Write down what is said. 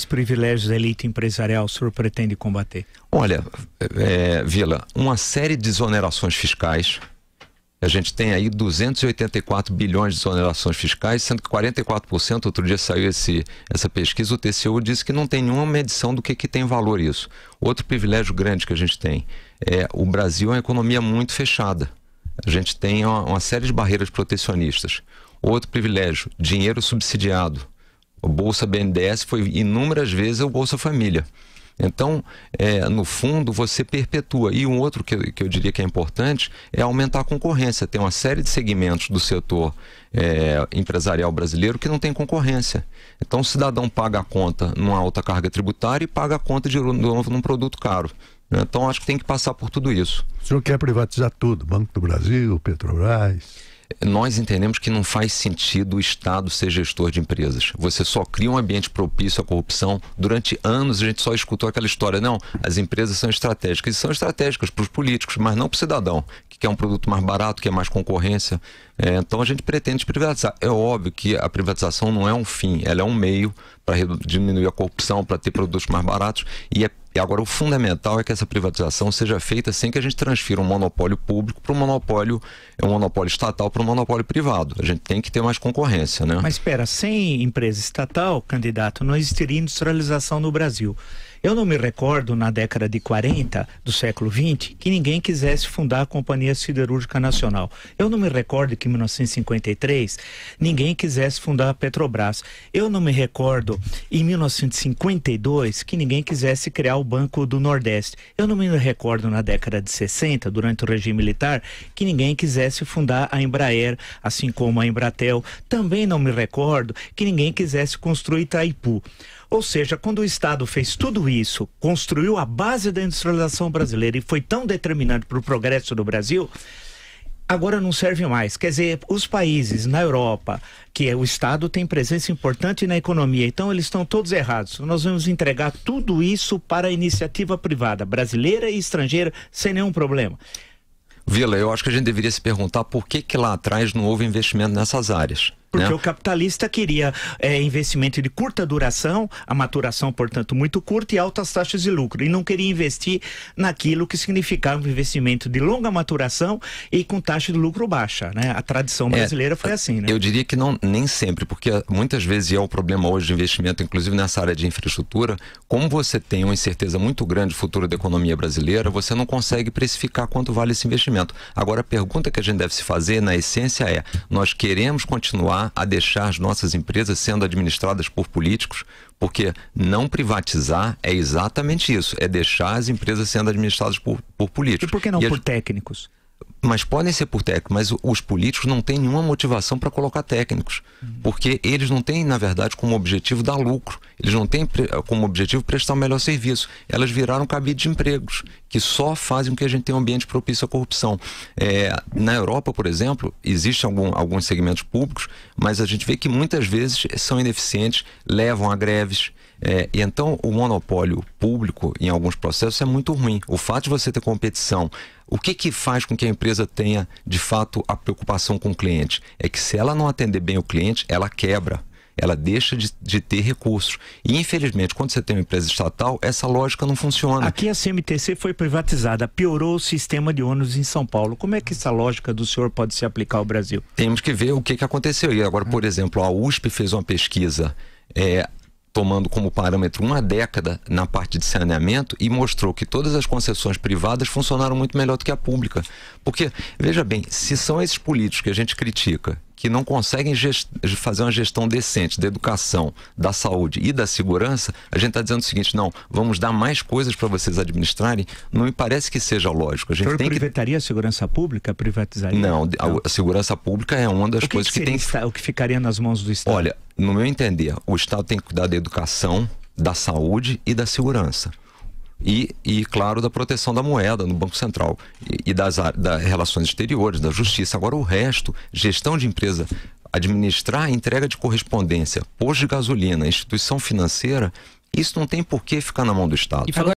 Quais privilégios da elite empresarial o senhor pretende combater? Olha, é, é Vila, uma série de desonerações fiscais. A gente tem aí 284 bilhões de desonerações fiscais, sendo que 44%, outro dia saiu esse, essa pesquisa, o TCU disse que não tem nenhuma medição do que, que tem valor isso. Outro privilégio grande que a gente tem é o Brasil é uma economia muito fechada. A gente tem uma, uma série de barreiras protecionistas. Outro privilégio, dinheiro subsidiado. O Bolsa BNDES foi inúmeras vezes o Bolsa Família. Então, é, no fundo, você perpetua. E um outro que, que eu diria que é importante é aumentar a concorrência. Tem uma série de segmentos do setor é, empresarial brasileiro que não tem concorrência. Então, o cidadão paga a conta numa alta carga tributária e paga a conta de novo num produto caro. Né? Então, acho que tem que passar por tudo isso. O senhor quer privatizar tudo: Banco do Brasil, Petrobras nós entendemos que não faz sentido o Estado ser gestor de empresas. Você só cria um ambiente propício à corrupção. Durante anos a gente só escutou aquela história: não, as empresas são estratégicas. E são estratégicas para os políticos, mas não para o cidadão, que quer um produto mais barato, que é mais concorrência. É, então a gente pretende privatizar. É óbvio que a privatização não é um fim, ela é um meio para diminuir a corrupção, para ter produtos mais baratos. E é e agora, o fundamental é que essa privatização seja feita sem que a gente transfira um monopólio público para um monopólio, é um monopólio estatal para um monopólio privado. A gente tem que ter mais concorrência, né? Mas espera, sem empresa estatal, candidato, não existiria industrialização no Brasil. Eu não me recordo, na década de 40 do século 20, que ninguém quisesse fundar a Companhia Siderúrgica Nacional. Eu não me recordo que em 1953 ninguém quisesse fundar a Petrobras. Eu não me recordo em 1952 que ninguém quisesse criar o Banco do Nordeste. Eu não me recordo na década de 60, durante o regime militar, que ninguém quisesse fundar a Embraer, assim como a Embratel. Também não me recordo que ninguém quisesse construir Itaipu. Ou seja, quando o Estado fez tudo isso construiu a base da industrialização brasileira e foi tão determinante para o progresso do Brasil, agora não serve mais. Quer dizer, os países na Europa, que é, o Estado tem presença importante na economia, então eles estão todos errados. Nós vamos entregar tudo isso para a iniciativa privada, brasileira e estrangeira, sem nenhum problema. Vila, eu acho que a gente deveria se perguntar por que, que lá atrás não houve investimento nessas áreas. Porque né? o capitalista queria é, investimento de curta duração, a maturação, portanto, muito curta e altas taxas de lucro. E não queria investir naquilo que significava um investimento de longa maturação e com taxa de lucro baixa. Né? A tradição é, brasileira é, foi assim. Né? Eu diria que não, nem sempre, porque muitas vezes é o um problema hoje de investimento, inclusive nessa área de infraestrutura, como você tem uma incerteza muito grande futuro da economia brasileira, você não consegue precificar quanto vale esse investimento. Agora, a pergunta que a gente deve se fazer, na essência, é: nós queremos continuar levar a deixar as nossas empresas sendo administradas por políticos, porque não privatizar é exatamente isso, é deixar as empresas sendo administradas por, por políticos. E por que não e por técnicos? mas podem ser por técnico, mas os políticos não têm nenhuma motivação para colocar técnicos, uhum. porque eles não têm, na verdade, como objetivo dar lucro, eles não têm como objetivo prestar o um melhor serviço. Elas viraram cabide de empregos, que só fazem com que a gente tenha um ambiente propício à corrupção. É, na Europa, por exemplo, existem algum, alguns segmentos públicos, mas a gente vê que muitas vezes são ineficientes, levam a greves. É, e então, o monopólio público, em alguns processos, é muito ruim. O fato de você ter competição o que, que faz com que a empresa tenha, de fato, a preocupação com o cliente? É que se ela não atender bem o cliente, ela quebra ela deixa de, de, ter recursos. E, infelizmente, quando você tem uma empresa estatal, essa lógica não funciona. Aqui a CMTC foi privatizada, piorou o sistema de ônibus em São Paulo. Como é que essa lógica do senhor pode se aplicar ao Brasil? Temos que ver o que, que aconteceu. E agora, por exemplo, a USP fez uma pesquisa. É, tomando como parâmetro uma década na parte de saneamento e mostrou que todas as concessões privadas funcionaram muito melhor do que a pública. Porque, veja bem, se são esses políticos que a gente critica que não conseguem fazer uma gestão decente da educação, da saúde e da segurança, a gente está dizendo o seguinte: não, vamos dar mais coisas para vocês administrarem. Não me parece que seja lógico. A gente tem privataria que... a segurança pública? Privatizaria? Não, não, a, segurança pública é uma das que coisas que, que tem. O que ficaria nas mãos do Estado? Olha, no meu entender, o Estado tem que cuidar da educação, da saúde e da segurança e, e, claro, da proteção da moeda no Banco Central e, e das da relações exteriores, da justiça. Agora, o resto, gestão de empresa, administrar entrega de correspondência, posto de gasolina, instituição financeira, isso não tem por que ficar na mão do Estado.